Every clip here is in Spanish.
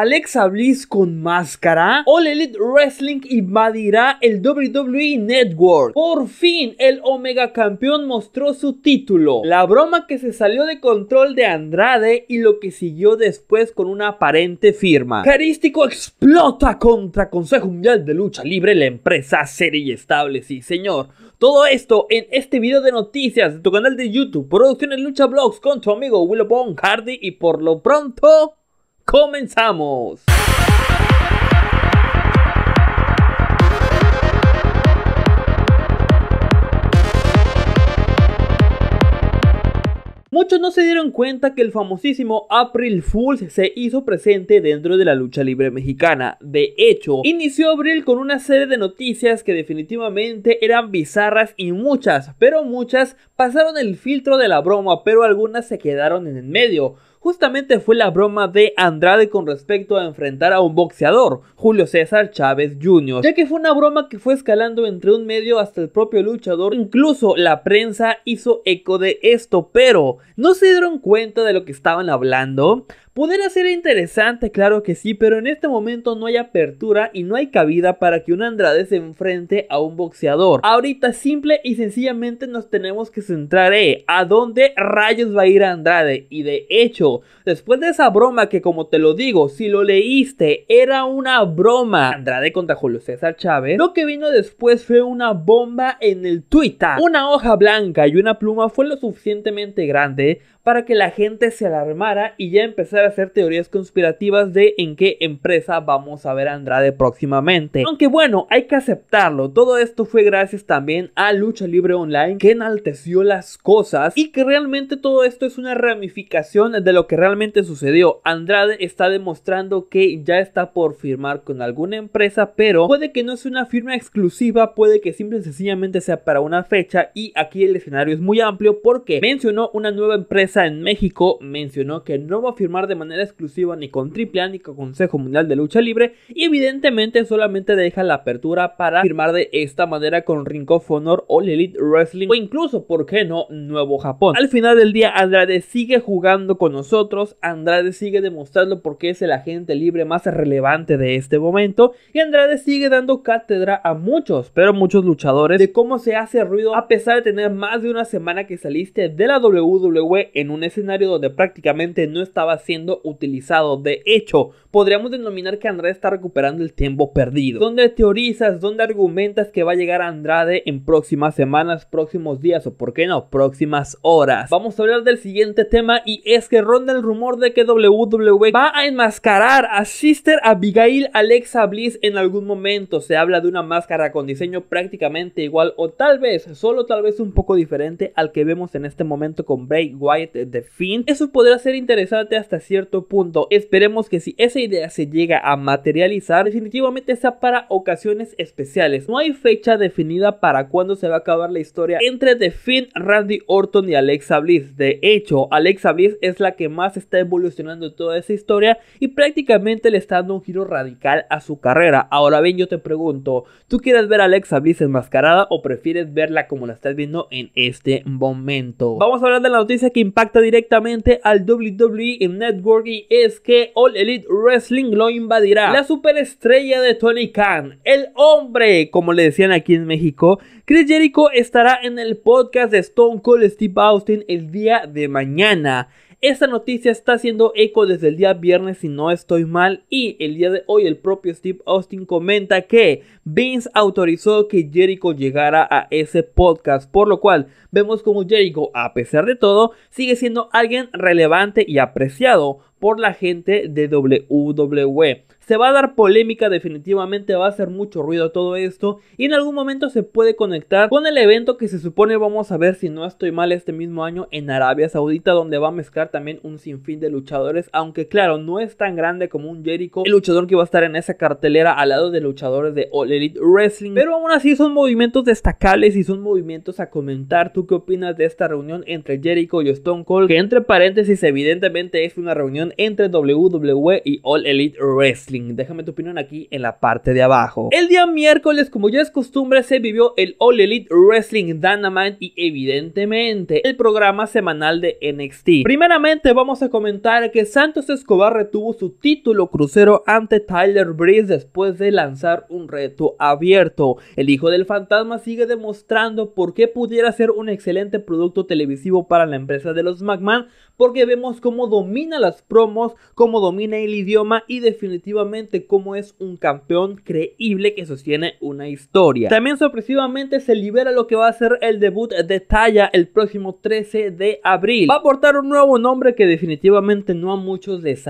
Alexa Bliss con máscara, All Elite Wrestling invadirá el WWE Network. Por fin el Omega Campeón mostró su título. La broma que se salió de control de Andrade y lo que siguió después con una aparente firma. Carístico explota contra Consejo Mundial de Lucha Libre, la empresa serie y estable, sí señor. Todo esto en este video de noticias de tu canal de YouTube, Producciones Lucha Blogs con tu amigo Willow Bone Hardy y por lo pronto... ¡Comenzamos! Muchos no se dieron cuenta que el famosísimo April Fools se hizo presente dentro de la lucha libre mexicana. De hecho, inició abril con una serie de noticias que definitivamente eran bizarras y muchas, pero muchas pasaron el filtro de la broma, pero algunas se quedaron en el medio justamente fue la broma de Andrade con respecto a enfrentar a un boxeador, Julio César Chávez Jr., ya que fue una broma que fue escalando entre un medio hasta el propio luchador, incluso la prensa hizo eco de esto, pero ¿no se dieron cuenta de lo que estaban hablando? Pudiera ser interesante, claro que sí, pero en este momento no hay apertura y no hay cabida para que un Andrade se enfrente a un boxeador. Ahorita simple y sencillamente nos tenemos que centrar eh, a dónde rayos va a ir Andrade y de hecho Después de esa broma que como te lo digo, si lo leíste era una broma. Andrade contra Julio César Chávez. Lo que vino después fue una bomba en el Twitter. Una hoja blanca y una pluma fue lo suficientemente grande para que la gente se alarmara y ya empezara a hacer teorías conspirativas de en qué empresa vamos a ver a Andrade próximamente. Aunque bueno, hay que aceptarlo, todo esto fue gracias también a Lucha Libre Online que enalteció las cosas y que realmente todo esto es una ramificación de lo que realmente sucedió. Andrade está demostrando que ya está por firmar con alguna empresa, pero puede que no sea una firma exclusiva, puede que simple y sencillamente sea para una fecha y aquí el escenario es muy amplio porque mencionó una nueva empresa en México mencionó que no va a firmar de manera exclusiva ni con AAA ni con Consejo Mundial de Lucha Libre y evidentemente solamente deja la apertura para firmar de esta manera con Ring of Honor o Elite Wrestling o incluso, ¿por qué no?, Nuevo Japón. Al final del día, Andrade sigue jugando con nosotros, Andrade sigue demostrando por qué es el agente libre más relevante de este momento y Andrade sigue dando cátedra a muchos, pero muchos luchadores de cómo se hace ruido a pesar de tener más de una semana que saliste de la WWE en en un escenario donde prácticamente no estaba siendo utilizado. De hecho, podríamos denominar que Andrade está recuperando el tiempo perdido. Donde teorizas, donde argumentas que va a llegar Andrade en próximas semanas, próximos días o por qué no, próximas horas. Vamos a hablar del siguiente tema y es que ronda el rumor de que WWE va a enmascarar a Sister Abigail Alexa Bliss en algún momento. Se habla de una máscara con diseño prácticamente igual o tal vez, solo tal vez un poco diferente al que vemos en este momento con Bray Wyatt de Finn. Eso podría ser interesante hasta cierto punto. Esperemos que si esa idea se llega a materializar, definitivamente sea para ocasiones especiales. No hay fecha definida para cuándo se va a acabar la historia entre The Finn, Randy Orton y Alexa Bliss. De hecho, Alexa Bliss es la que más está evolucionando en toda esa historia y prácticamente le está dando un giro radical a su carrera. Ahora bien, yo te pregunto, ¿tú quieres ver a Alexa Bliss enmascarada o prefieres verla como la estás viendo en este momento? Vamos a hablar de la noticia que impacta directamente al WWE Network y es que All Elite Wrestling lo invadirá. La superestrella de Tony Khan, el hombre, como le decían aquí en México, Chris Jericho estará en el podcast de Stone Cold Steve Austin el día de mañana. Esta noticia está haciendo eco desde el día viernes si no estoy mal y el día de hoy el propio Steve Austin comenta que Vince autorizó que Jericho llegara a ese podcast, por lo cual vemos como Jericho, a pesar de todo, sigue siendo alguien relevante y apreciado por la gente de WWE. Se va a dar polémica definitivamente, va a hacer mucho ruido todo esto y en algún momento se puede conectar con el evento que se supone vamos a ver si no estoy mal este mismo año en Arabia Saudita donde va a mezclar también un sinfín de luchadores, aunque claro, no es tan grande como un Jericho, el luchador que va a estar en esa cartelera al lado de luchadores de All Elite Wrestling, pero aún así son movimientos destacables y son movimientos a comentar. ¿Tú qué opinas de esta reunión entre Jericho y Stone Cold? Que entre paréntesis evidentemente es una reunión entre WWE y All Elite Wrestling. Déjame tu opinión aquí en la parte de abajo. El día miércoles, como ya es costumbre, se vivió el All Elite Wrestling Dynamite y evidentemente el programa semanal de NXT. Primeramente vamos a comentar que Santos Escobar retuvo su título crucero ante Tyler Breeze después de lanzar un reto abierto. El hijo del fantasma sigue demostrando por qué pudiera ser un excelente producto televisivo para la empresa de los McMahon porque vemos cómo domina las pruebas promos, cómo domina el idioma y definitivamente cómo es un campeón creíble que sostiene una historia. También sorpresivamente se libera lo que va a ser el debut de Taya el próximo 13 de abril. Va a aportar un nuevo nombre que definitivamente no a muchos les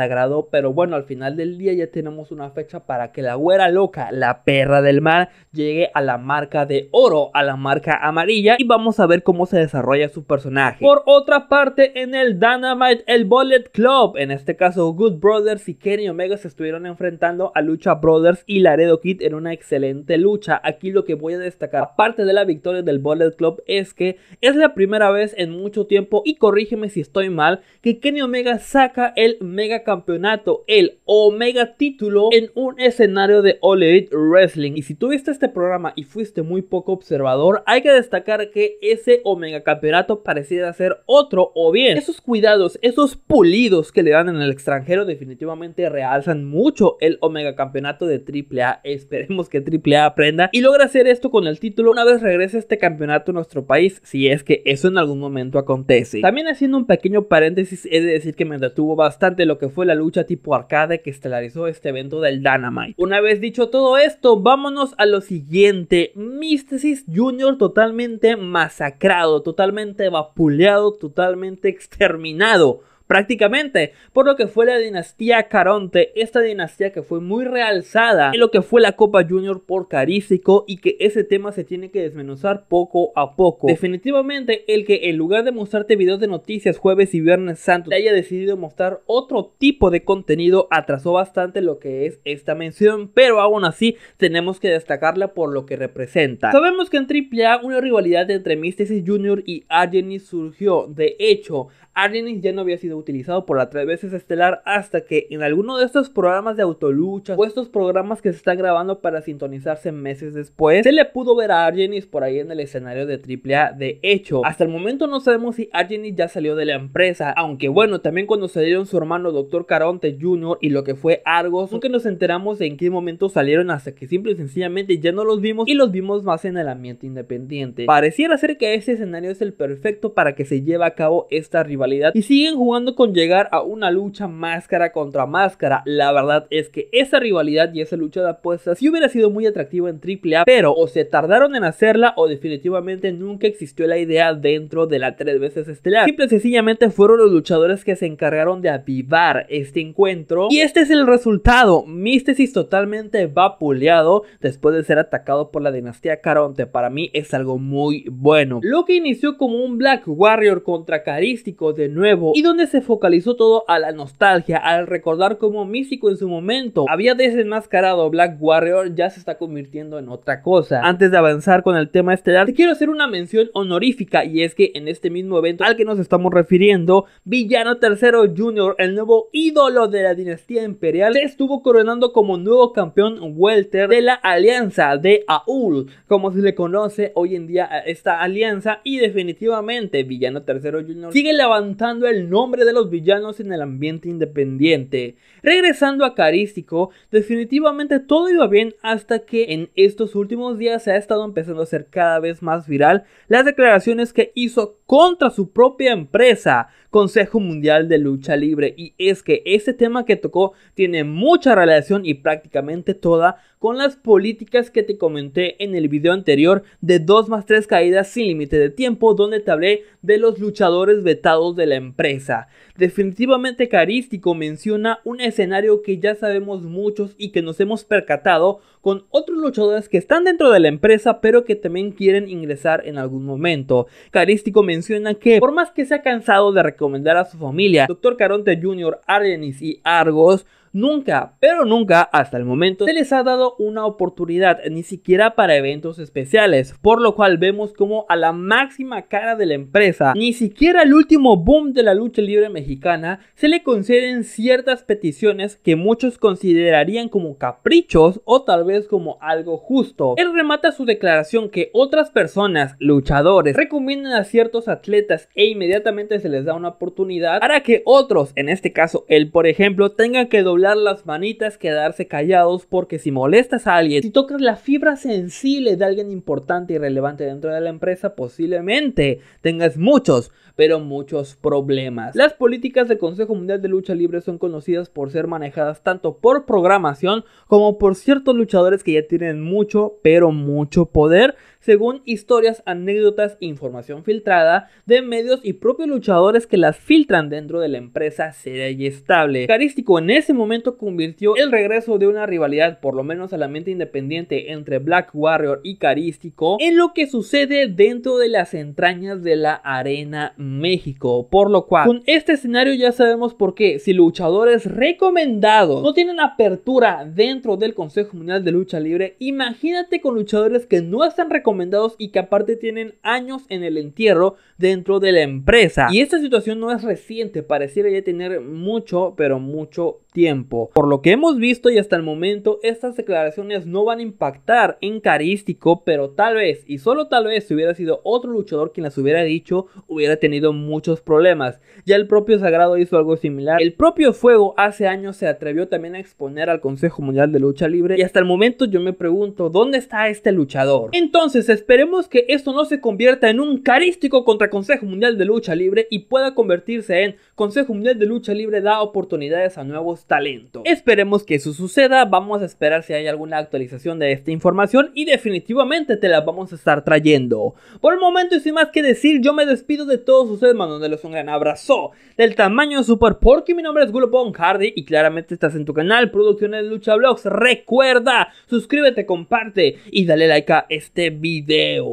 pero bueno, al final del día ya tenemos una fecha para que la güera loca, la perra del mar, llegue a la marca de oro, a la marca amarilla y vamos a ver cómo se desarrolla su personaje. Por otra parte, en el Dynamite, el Bullet Club, en este caso Good Brothers y Kenny Omega se estuvieron enfrentando a Lucha Brothers y Laredo Kid en una excelente lucha. Aquí lo que voy a destacar, aparte de la victoria del Bullet Club, es que es la primera vez en mucho tiempo, y corrígeme si estoy mal, que Kenny Omega saca el mega campeonato, el Omega título en un escenario de All Elite Wrestling. Y si tuviste este programa y fuiste muy poco observador, hay que destacar que ese Omega campeonato pareciera ser otro o bien esos cuidados, esos pulidos que le dan en el extranjero definitivamente realzan mucho el Omega Campeonato de AAA. Esperemos que AAA aprenda y logre hacer esto con el título una vez regrese este campeonato a nuestro país, si es que eso en algún momento acontece. También haciendo un pequeño paréntesis, he de decir que me detuvo bastante lo que fue la lucha tipo arcade que estelarizó este evento del Dynamite. Una vez dicho todo esto, vámonos a lo siguiente. Místesis Junior totalmente masacrado, totalmente vapuleado, totalmente exterminado prácticamente, por lo que fue la dinastía Caronte, esta dinastía que fue muy realzada en lo que fue la Copa Junior por Carístico y que ese tema se tiene que desmenuzar poco a poco. Definitivamente el que en lugar de mostrarte videos de noticias jueves y viernes santo te haya decidido mostrar otro tipo de contenido atrasó bastante lo que es esta mención, pero aún así tenemos que destacarla por lo que representa. Sabemos que en AAA una rivalidad entre Mysticis Junior y Argenis surgió, de hecho, Argenis ya no había sido utilizado por la tres veces estelar hasta que en alguno de estos programas de autolucha o estos programas que se están grabando para sintonizarse meses después, se le pudo ver a Argenis por ahí en el escenario de AAA. De hecho, hasta el momento no sabemos si Argenis ya salió de la empresa, aunque bueno, también cuando salieron su hermano Dr. Caronte Jr. y lo que fue Argos, nunca nos enteramos en qué momento salieron hasta que simple y sencillamente ya no los vimos y los vimos más en el ambiente independiente. Pareciera ser que este escenario es el perfecto para que se lleve a cabo esta rivalidad y siguen jugando con llegar a una lucha máscara contra máscara. La verdad es que esa rivalidad y esa lucha de apuestas sí hubiera sido muy atractiva en AAA, pero o se tardaron en hacerla o definitivamente nunca existió la idea dentro de la tres veces estelar. Simple sencillamente fueron los luchadores que se encargaron de avivar este encuentro y este es el resultado. Místesis totalmente vapuleado después de ser atacado por la dinastía Caronte. Para mí es algo muy bueno. Lo que inició como un Black Warrior contra Carístico de nuevo y donde se focalizó todo a la nostalgia, al recordar cómo Místico en su momento había desenmascarado Black Warrior, ya se está convirtiendo en otra cosa. Antes de avanzar con el tema estelar, te quiero hacer una mención honorífica y es que en este mismo evento al que nos estamos refiriendo, Villano Tercero Jr., el nuevo ídolo de la dinastía imperial, se estuvo coronando como nuevo campeón welter de la alianza de Aul, como se le conoce hoy en día esta alianza y definitivamente Villano Tercero Jr. sigue levantando el nombre de los villanos en el ambiente independiente. Regresando a Carístico, definitivamente todo iba bien hasta que en estos últimos días se ha estado empezando a hacer cada vez más viral las declaraciones que hizo contra su propia empresa, Consejo Mundial de Lucha Libre. Y es que este tema que tocó tiene mucha relación y prácticamente toda con las políticas que te comenté en el video anterior de 2 más 3 caídas sin límite de tiempo donde te hablé de los luchadores vetados de la empresa. Definitivamente Carístico menciona un escenario que ya sabemos muchos y que nos hemos percatado con otros luchadores que están dentro de la empresa pero que también quieren ingresar en algún momento. Carístico menciona que por más que se ha cansado de Comendar a su familia. Dr. Caronte Jr., Ardenis y Argos Nunca, pero nunca hasta el momento se les ha dado una oportunidad, ni siquiera para eventos especiales, por lo cual vemos como a la máxima cara de la empresa, ni siquiera el último boom de la lucha libre mexicana, se le conceden ciertas peticiones que muchos considerarían como caprichos o tal vez como algo justo. Él remata su declaración que otras personas, luchadores, recomiendan a ciertos atletas e inmediatamente se les da una oportunidad para que otros, en este caso él por ejemplo, tengan que doblar las manitas, quedarse callados, porque si molestas a alguien, si tocas la fibra sensible de alguien importante y relevante dentro de la empresa, posiblemente tengas muchos, pero muchos problemas. Las políticas del Consejo Mundial de Lucha Libre son conocidas por ser manejadas tanto por programación como por ciertos luchadores que ya tienen mucho, pero mucho poder según historias, anécdotas e información filtrada de medios y propios luchadores que las filtran dentro de la empresa seria y estable. Carístico en ese momento convirtió el regreso de una rivalidad, por lo menos a la mente independiente, entre Black Warrior y Carístico, en lo que sucede dentro de las entrañas de la Arena México. Por lo cual, con este escenario ya sabemos por qué, si luchadores recomendados no tienen apertura dentro del Consejo Mundial de Lucha Libre, imagínate con luchadores que no están recomendados recomendados y que aparte tienen años en el entierro dentro de la empresa. Y esta situación no es reciente, pareciera ya tener mucho, pero mucho tiempo. Por lo que hemos visto y hasta el momento, estas declaraciones no van a impactar en Carístico, pero tal vez, y solo tal vez, si hubiera sido otro luchador quien las hubiera dicho, hubiera tenido muchos problemas. Ya el propio Sagrado hizo algo similar. El propio Fuego hace años se atrevió también a exponer al Consejo Mundial de Lucha Libre y hasta el momento yo me pregunto, ¿dónde está este luchador? Entonces, esperemos que esto no se convierta en un carístico contra Consejo Mundial de Lucha Libre y pueda convertirse en Consejo Mundial de Lucha Libre da oportunidades a nuevos talentos. Esperemos que eso suceda, vamos a esperar si hay alguna actualización de esta información y definitivamente te la vamos a estar trayendo. Por el momento y sin más que decir, yo me despido de todos ustedes mandándoles un gran abrazo del tamaño de Super Porque mi nombre es Gulopon Hardy y claramente estás en tu canal Producciones Lucha Blogs. Recuerda, suscríbete, comparte y dale like a este video video.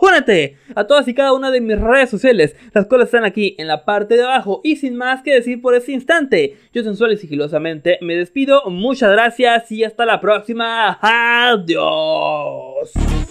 Únete a todas y cada una de mis redes sociales, las cuales están aquí en la parte de abajo. Y sin más que decir por este instante, yo sensual y sigilosamente me despido. Muchas gracias y hasta la próxima. Adiós.